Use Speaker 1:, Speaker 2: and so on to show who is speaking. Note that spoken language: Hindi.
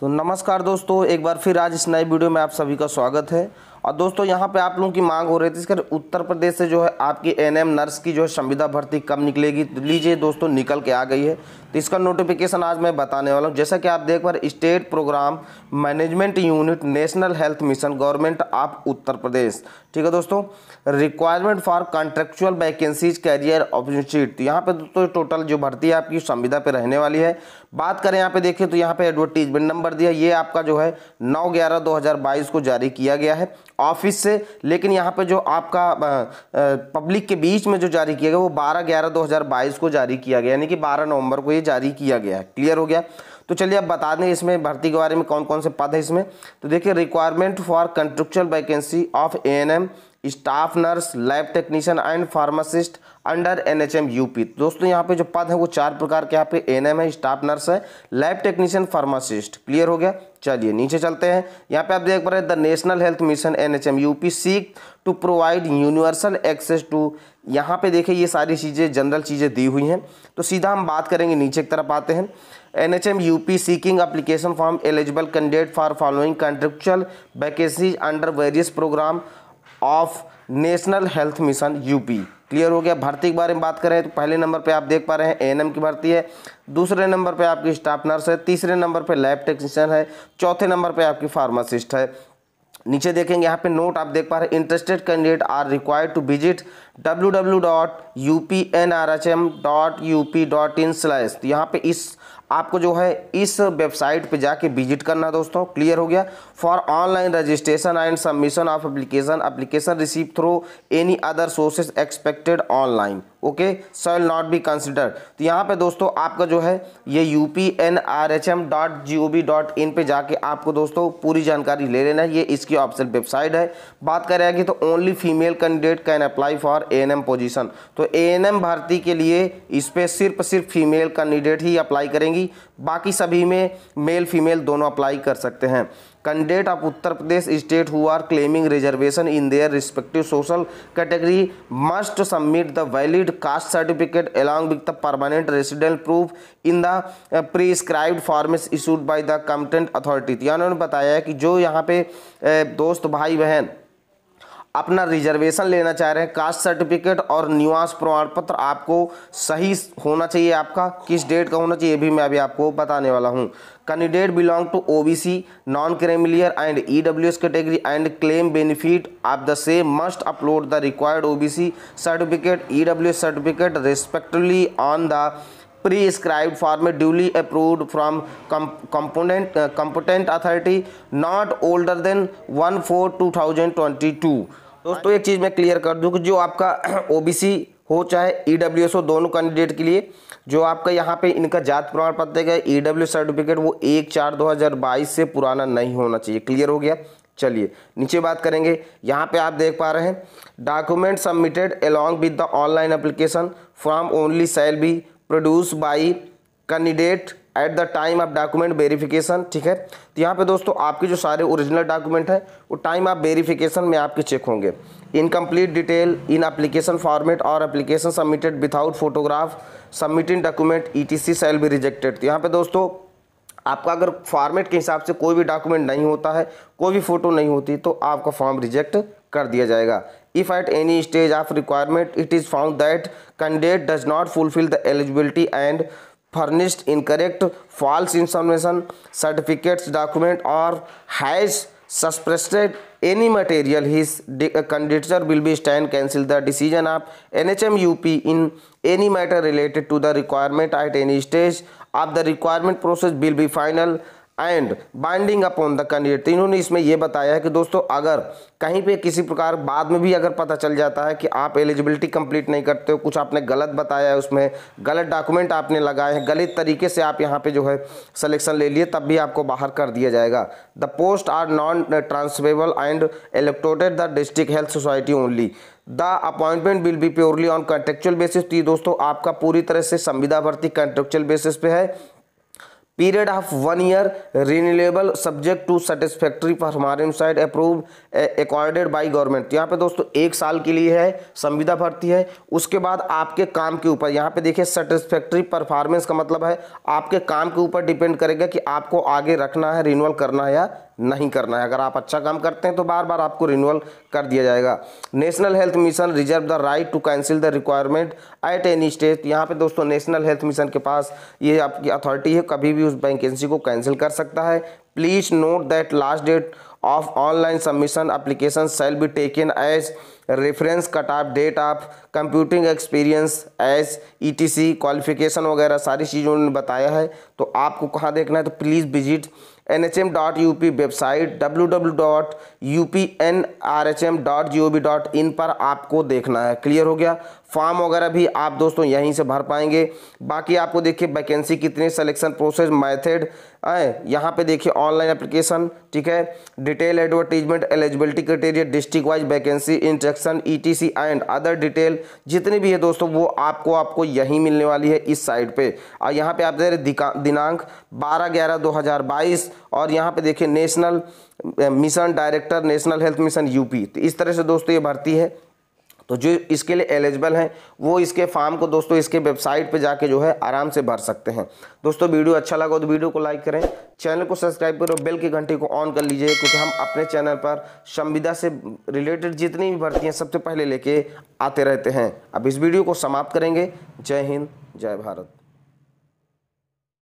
Speaker 1: तो नमस्कार दोस्तों एक बार फिर आज इस नए वीडियो में आप सभी का स्वागत है और दोस्तों यहाँ पे आप लोगों की मांग हो रही थी इसके उत्तर प्रदेश से जो है आपकी एनएम नर्स की जो है संविदा भर्ती कब निकलेगी तो लीजिए दोस्तों निकल के आ गई है तो इसका नोटिफिकेशन आज मैं बताने वाला हूँ जैसा कि आप देख पा रहे state programme management unit national health mission government of Uttar Pradesh ठीक है दोस्तों requirement for contractual vacancies career opportunity तो यहाँ पे दोस्तों टोटल जो भर्ती है आपकी संविदा पे रहने वाली है बात करें यहाँ पे देखिए तो यहाँ पे एडवर्टीजमेंट नंबर दिया ये आपका जो है नौ ग्यारह दो हज़ार बाईस को जारी किया गया है ऑफिस से लेकिन यहाँ पे जो आपका पब्लिक के बीच में जो जारी किया गया वो बारह ग्यारह दो हज़ार बाईस को जारी किया गया यानी कि बारह नवंबर को जारी किया गया है क्लियर हो गया तो चलिए अब बता दें इसमें भर्ती के बारे में कौन कौन से पद है इसमें तो देखिए requirement for contractual vacancy of A N M staff nurse lab technician and pharmacist under N H M UP दोस्तों यहाँ पे जो पद है वो चार प्रकार के यहाँ पे एन एम है स्टाफ नर्स है लैब टेक्नीशियन फार्मासिस्ट क्लियर हो गया चलिए नीचे चलते हैं यहाँ पे आप देख पा रहे हैं the national health mission N H M UP seek to provide universal access to यहाँ पे देखिए ये सारी चीज़ें जनरल चीज़ें दी हुई हैं तो सीधा हम बात करेंगे नीचे की तरफ आते हैं N H M U P seeking application form eligible candidate for following contractual vacancies under various programme of national health mission UP clear हो गया भर्ती के बारे में बात करें तो पहले नंबर पे आप देख पा रहे हैं एएनएम की भर्ती है दूसरे नंबर पे आपकी स्टाफ नर्स है तीसरे नंबर पे लैब टेक्नीशियन है चौथे नंबर पे आपकी फार्मासिस्ट है नीचे देखेंगे यहाँ पे नोट आप देख पा रहे हैं interested candidate are required to visit W W dot U P N R H M dot U P dot in slash यहाँ पे इस आपको जो है इस वेबसाइट पे जाके विजिट करना दोस्तों क्लियर हो गया for online registration and submission of application application receive through any other sources expected online okay shall not be consider तो यहाँ पे दोस्तों आपका जो है ये U P N R H M dot G O V dot in पर जाके आपको दोस्तों पूरी जानकारी ले लेना है ये इसकी ऑप्शन वेबसाइट है बात करेंगे तो only female candidate can apply for A N M position तो ए एन एम भर्ती के लिए इस पर सिर्फ सिर्फ फीमेल कैंडिडेट ही अप्लाई करेंगी बाकी सभी में मेल फीमेल दोनों अप्लाई कर सकते हैं candidate of Uttar Pradesh state who are claiming reservation in their respective social category must submit the valid caste certificate along with the permanent resident proof in the prescribe format issued by the competent authority यानी उन्होंने बताया है कि जो यहाँ पे uh, दोस्त भाई बहन अपना रिजर्वेशन लेना चाह रहे हैं कास्ट सर्टिफिकेट और निवास प्रमाण पत्र आपको सही होना चाहिए आपका किस डेट का होना चाहिए भी मैं अभी आपको बताने वाला हूँ candidate belong to OBC non creamy layer and EWS e category and claim benefit of the same must upload the required OBC certificate EWS e certificate respectively on the prescribed duly duly approved from com component uh, competent authority not older than 1 4 2022 दोस्तों एक चीज़ मैं क्लियर कर दूँ कि जो आपका ओबीसी हो चाहे ई डब्ल्यू एस हो दोनों कैंडिडेट के लिए जो आपका यहाँ पे इनका जात प्रमाण पत्र देगा ई डब्ल्यू सर्टिफिकेट वो एक चार दो हज़ार बाईस से पुराना नहीं होना चाहिए क्लियर हो गया चलिए नीचे बात करेंगे यहाँ पे आप देख पा रहे हैं document submitted along with the online application from only shall be produce by candidate at the time of document verification ठीक है तो यहाँ पे दोस्तों आपके जो सारे ओरिजिनल डॉक्यूमेंट हैं वो टाइम ऑफ वेरिफिकेशन में आपके चेक होंगे incomplete detail in application format और application submitted without photograph submit in document E T C shall भी रिजेक्टेड तो यहाँ पे दोस्तों आपका अगर फॉर्मेट के हिसाब से कोई भी डॉक्यूमेंट नहीं होता है कोई भी फ़ोटो नहीं होती तो आपका फॉर्म रिजेक्ट कर दिया जाएगा if at any stage of requirement it is found that candidate does not fulfil the eligibility and furnished correct false information certificates document और has suppressed any material his candidature will be stand cancel the decision of N H M U P in any matter related to the requirement at any stage of the requirement process will be final and binding upon the candidate इन्होंने इसमें यह बताया है कि दोस्तों अगर कहीं पे किसी प्रकार बाद में भी अगर पता चल जाता है कि आप एलिजिबिलिटी कंप्लीट नहीं करते हो कुछ आपने गलत बताया है उसमें गलत डॉक्यूमेंट आपने लगाए हैं गलत तरीके से आप यहाँ पे जो है सिलेक्शन ले लिए तब भी आपको बाहर कर दिया जाएगा the post are non transferable and allocated the district health society only the appointment will be purely on contractual basis तो ये दोस्तों आपका पूरी तरह से संविदा भर्ती कंट्रेक्चुअल बेसिस पे है period of one year renewable subject to satisfactory performance side approve accorded by government यहाँ पे दोस्तों एक साल के लिए है संविदा भर्ती है उसके बाद आपके काम के ऊपर यहाँ पे देखिए सेटिस्फैक्ट्री परफॉर्मेंस का मतलब है आपके काम के ऊपर डिपेंड करेगा कि आपको आगे रखना है रिन्यूअल करना है या नहीं करना है अगर आप अच्छा काम करते हैं तो बार बार आपको रिन्यूअल कर दिया जाएगा national health mission reserve the right to cancel the requirement at any state यहाँ पे दोस्तों नेशनल हेल्थ मिशन के पास ये आपकी अथॉरिटी है कभी भी उस वैकेंसी को कैंसिल कर सकता है please note that last date of online submission application shall be taken as reference cut off date of computing experience age E T C qualification वगैरह सारी चीज़ों ने बताया है तो आपको कहाँ देखना है तो please visit N H M dot U P website W W dot U P N R H M dot G O V dot in पर आपको देखना है क्लियर हो गया फॉर्म वगैरह भी आप दोस्तों यहीं से भर पाएंगे बाकी आपको देखिए वैकेंसी कितनी सिलेक्शन प्रोसेस मैथड है यहाँ पे देखिए ऑनलाइन एप्लीकेशन ठीक है detail advertisement eligibility criteria district wise vacancy instruction ETC and other detail जितनी भी है दोस्तों वो आपको आपको यहीं मिलने वाली है इस साइड पे और यहाँ पे आप दे रहे दिनांक बारह ग्यारह दो हज़ार बाईस और यहाँ पे देखिए national mission director national health mission UP तो इस तरह से दोस्तों ये भर्ती है तो जो इसके लिए एलिजिबल हैं वो इसके फॉर्म को दोस्तों इसके वेबसाइट पे जाके जो है आराम से भर सकते हैं दोस्तों वीडियो अच्छा लगा तो वीडियो को लाइक करें चैनल को सब्सक्राइब करें और बेल की घंटी को ऑन कर लीजिए क्योंकि हम अपने चैनल पर संविदा से रिलेटेड जितनी भी भर्ती हैं सबसे पहले लेके आते रहते हैं अब इस वीडियो को समाप्त करेंगे जय हिंद जय भारत